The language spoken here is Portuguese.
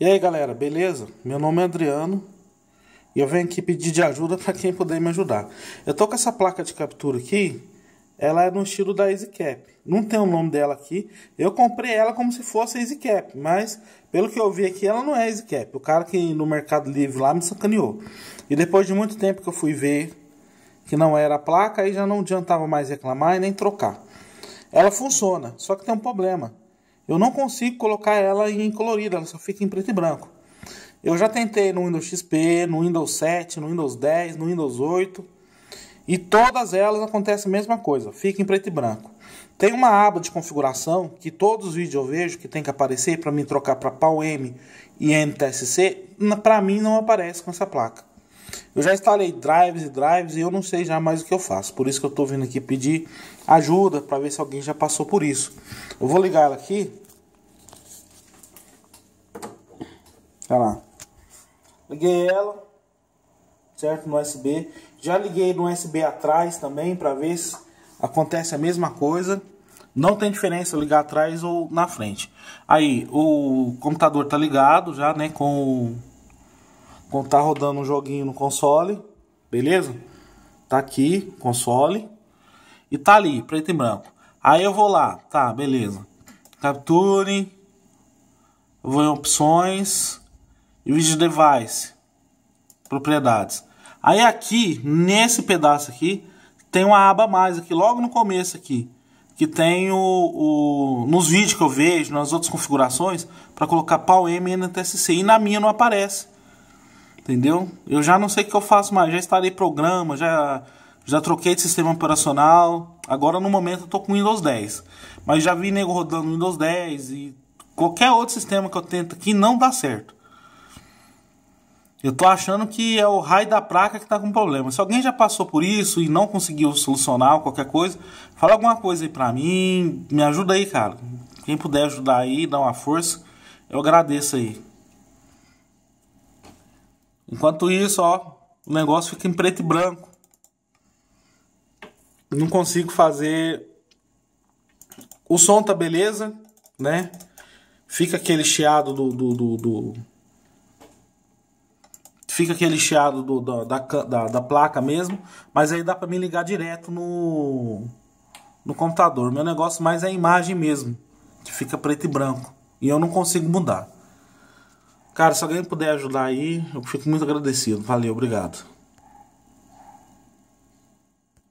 E aí galera, beleza? Meu nome é Adriano e eu venho aqui pedir de ajuda para quem puder me ajudar. Eu tô com essa placa de captura aqui, ela é no estilo da EasyCap. Não tem o nome dela aqui. Eu comprei ela como se fosse EasyCap, mas pelo que eu vi aqui, ela não é EasyCap. O cara que no Mercado Livre lá me sacaneou. E depois de muito tempo que eu fui ver que não era a placa, aí já não adiantava mais reclamar e nem trocar. Ela funciona, só que tem um problema eu não consigo colocar ela em colorida, ela só fica em preto e branco. Eu já tentei no Windows XP, no Windows 7, no Windows 10, no Windows 8. E todas elas acontece a mesma coisa, fica em preto e branco. Tem uma aba de configuração que todos os vídeos eu vejo que tem que aparecer para mim trocar para PAL-M e NTSC, para mim não aparece com essa placa. Eu já instalei drives e drives e eu não sei já mais o que eu faço. Por isso que eu estou vindo aqui pedir ajuda para ver se alguém já passou por isso. Eu vou ligar ela aqui tá lá. Liguei ela, certo? No USB. Já liguei no USB atrás também para ver se acontece a mesma coisa. Não tem diferença ligar atrás ou na frente. Aí, o computador tá ligado já, né? Com, com tá rodando um joguinho no console, beleza? Tá aqui, console. E tá ali, preto e branco. Aí eu vou lá, tá, beleza. Capture. Vou em opções e Video Device, propriedades. Aí aqui, nesse pedaço aqui, tem uma aba mais aqui, logo no começo aqui, que tem o, o nos vídeos que eu vejo, nas outras configurações, para colocar PAU-M e NTSC, e na minha não aparece. Entendeu? Eu já não sei o que eu faço mais, já instalei programa, já já troquei de sistema operacional. Agora no momento eu tô com Windows 10. Mas já vi nego rodando Windows 10 e qualquer outro sistema que eu tento aqui não dá certo. Eu tô achando que é o raio da placa que tá com problema. Se alguém já passou por isso e não conseguiu solucionar qualquer coisa, fala alguma coisa aí pra mim, me ajuda aí, cara. Quem puder ajudar aí, dá uma força, eu agradeço aí. Enquanto isso, ó, o negócio fica em preto e branco. Não consigo fazer. O som tá beleza, né? Fica aquele chiado do, do, do, do fica aquele chiado do, da, da, da, placa mesmo, mas aí dá para me ligar direto no, no computador. Meu negócio mais é a imagem mesmo, que fica preto e branco, e eu não consigo mudar. Cara, se alguém puder ajudar aí, eu fico muito agradecido. Valeu, obrigado.